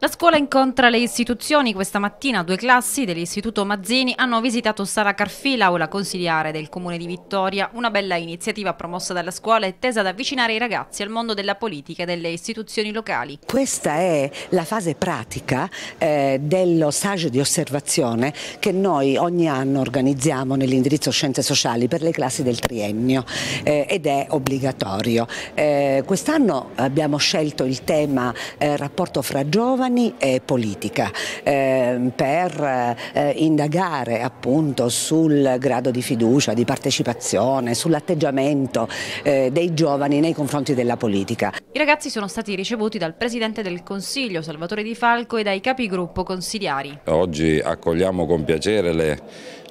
La scuola incontra le istituzioni. Questa mattina due classi dell'Istituto Mazzini hanno visitato Sara Carfì, l'aula consigliare del Comune di Vittoria, una bella iniziativa promossa dalla scuola e tesa ad avvicinare i ragazzi al mondo della politica e delle istituzioni locali. Questa è la fase pratica eh, dello saggio di osservazione che noi ogni anno organizziamo nell'indirizzo Scienze Sociali per le classi del triennio eh, ed è obbligatorio. Eh, Quest'anno abbiamo scelto il tema eh, rapporto fra giovani giovani e politica eh, per eh, indagare appunto sul grado di fiducia, di partecipazione, sull'atteggiamento eh, dei giovani nei confronti della politica. I ragazzi sono stati ricevuti dal Presidente del Consiglio Salvatore Di Falco e dai capigruppo consigliari. Oggi accogliamo con piacere le,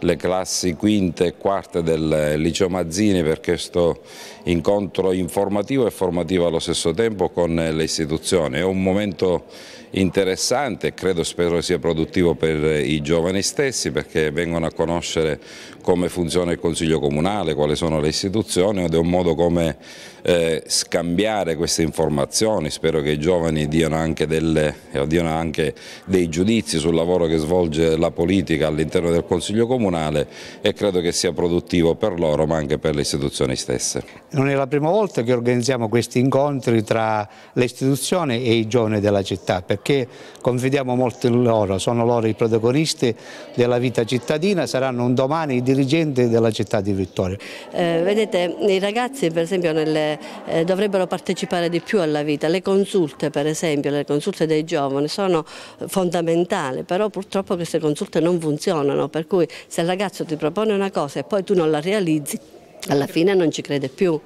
le classi quinte e quarte del liceo Mazzini per questo incontro informativo e formativo allo stesso tempo con le istituzioni. È un momento interessante e credo spero sia produttivo per i giovani stessi perché vengono a conoscere come funziona il Consiglio Comunale, quali sono le istituzioni ed è un modo come eh, scambiare queste informazioni. Spero che i giovani diano anche, delle, eh, diano anche dei giudizi sul lavoro che svolge la politica all'interno del Consiglio Comunale comunale e credo che sia produttivo per loro ma anche per le istituzioni stesse. Non è la prima volta che organizziamo questi incontri tra le istituzioni e i giovani della città perché confidiamo molto in loro, sono loro i protagonisti della vita cittadina, saranno un domani i dirigenti della città di Vittoria. Eh, vedete, i ragazzi per esempio nelle, eh, dovrebbero partecipare di più alla vita, le consulte per esempio, le consulte dei giovani sono fondamentali, però purtroppo queste consulte non funzionano, per cui se il ragazzo ti propone una cosa e poi tu non la realizzi, alla fine non ci crede più.